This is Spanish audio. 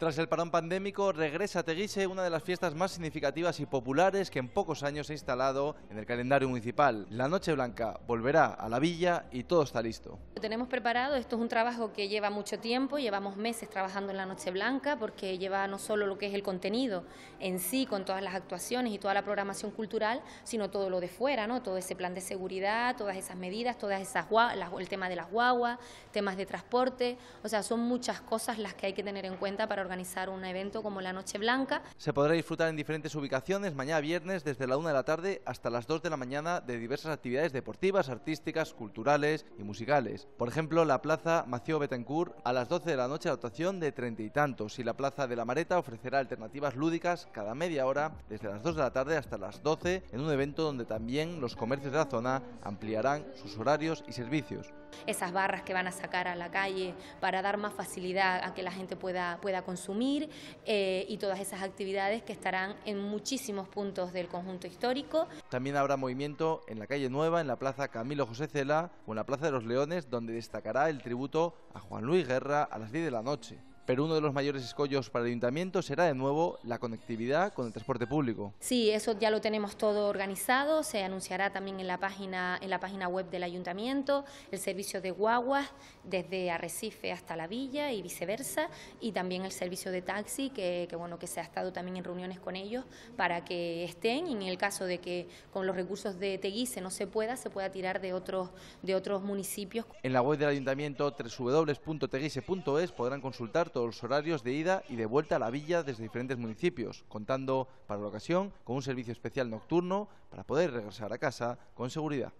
Tras el parón pandémico, regresa a Teguise una de las fiestas más significativas y populares que en pocos años se ha instalado en el calendario municipal. La Noche Blanca volverá a la villa y todo está listo. Lo tenemos preparado, esto es un trabajo que lleva mucho tiempo, llevamos meses trabajando en la Noche Blanca porque lleva no solo lo que es el contenido en sí, con todas las actuaciones y toda la programación cultural, sino todo lo de fuera, ¿no? todo ese plan de seguridad, todas esas medidas, todas esas el tema de las guaguas, temas de transporte, o sea, son muchas cosas las que hay que tener en cuenta para organizar organizar un evento como la Noche Blanca. Se podrá disfrutar en diferentes ubicaciones mañana viernes desde la 1 de la tarde hasta las 2 de la mañana de diversas actividades deportivas, artísticas, culturales y musicales. Por ejemplo, la Plaza Mació Betancourt a las 12 de la noche la actuación de treinta y tantos y la Plaza de la Mareta ofrecerá alternativas lúdicas cada media hora desde las 2 de la tarde hasta las 12 en un evento donde también los comercios de la zona ampliarán sus horarios y servicios. Esas barras que van a sacar a la calle para dar más facilidad a que la gente pueda, pueda consumir eh, y todas esas actividades que estarán en muchísimos puntos del conjunto histórico. También habrá movimiento en la calle Nueva, en la plaza Camilo José Cela o en la plaza de los Leones, donde destacará el tributo a Juan Luis Guerra a las 10 de la noche pero uno de los mayores escollos para el ayuntamiento será de nuevo la conectividad con el transporte público. Sí, eso ya lo tenemos todo organizado, se anunciará también en la página, en la página web del ayuntamiento, el servicio de guaguas desde Arrecife hasta la villa y viceversa, y también el servicio de taxi, que, bueno, que se ha estado también en reuniones con ellos para que estén, y en el caso de que con los recursos de Teguise no se pueda, se pueda tirar de otros, de otros municipios. En la web del ayuntamiento www.teguise.es podrán consultar todo los horarios de ida y de vuelta a la villa desde diferentes municipios, contando para la ocasión con un servicio especial nocturno para poder regresar a casa con seguridad.